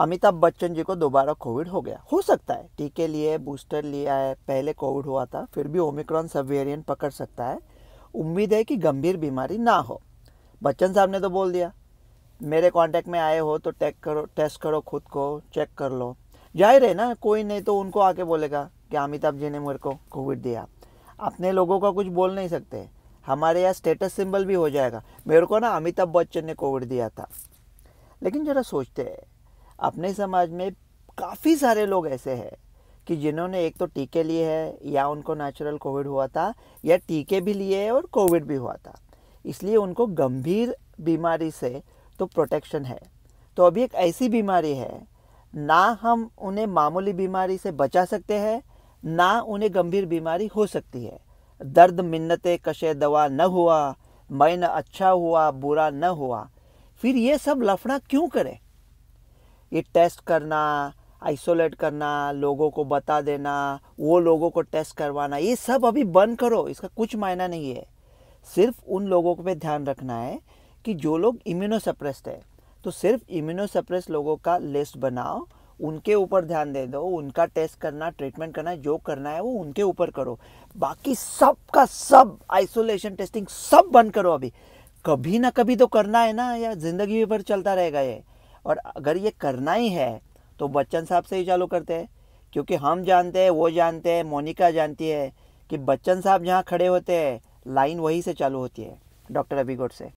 अमिताभ बच्चन जी को दोबारा कोविड हो गया हो सकता है टीके लिए बूस्टर लिया है पहले कोविड हुआ था फिर भी ओमिक्रॉन सब वेरियंट पकड़ सकता है उम्मीद है कि गंभीर बीमारी ना हो बच्चन साहब ने तो बोल दिया मेरे कांटेक्ट में आए हो तो टेक करो टेस्ट करो खुद को चेक कर लो जाहिर है ना कोई नहीं तो उनको आके बोलेगा कि अमिताभ जी ने मेरे को कोविड दिया अपने लोगों का कुछ बोल नहीं सकते हमारे यहाँ स्टेटस सिंबल भी हो जाएगा मेरे को ना अमिताभ बच्चन ने कोविड दिया था लेकिन ज़रा सोचते हैं अपने समाज में काफ़ी सारे लोग ऐसे हैं कि जिन्होंने एक तो टीके लिए हैं या उनको नेचुरल कोविड हुआ था या टीके भी लिए हैं और कोविड भी हुआ था इसलिए उनको गंभीर बीमारी से तो प्रोटेक्शन है तो अभी एक ऐसी बीमारी है ना हम उन्हें मामूली बीमारी से बचा सकते हैं ना उन्हें गंभीर बीमारी हो सकती है दर्द मिन्नत कशे दवा न हुआ मैं न अच्छा हुआ बुरा न हुआ फिर ये सब लफड़ा क्यों करें ये टेस्ट करना आइसोलेट करना लोगों को बता देना वो लोगों को टेस्ट करवाना ये सब अभी बंद करो इसका कुछ मायना नहीं है सिर्फ उन लोगों पे ध्यान रखना है कि जो लोग इम्यूनो सप्रेस्ड है तो सिर्फ इम्यूनो सप्रेस लोगों का लिस्ट बनाओ उनके ऊपर ध्यान दे दो उनका टेस्ट करना ट्रीटमेंट करना जो करना है वो उनके ऊपर करो बाकी सब का सब आइसोलेशन टेस्टिंग सब बंद करो अभी कभी ना कभी तो करना है ना या ज़िंदगी भर चलता रहेगा ये और अगर ये करना ही है तो बच्चन साहब से ही चालू करते हैं क्योंकि हम जानते हैं वो जानते हैं मोनिका जानती है कि बच्चन साहब जहाँ खड़े होते हैं लाइन वहीं से चालू होती है डॉक्टर अभिगोट से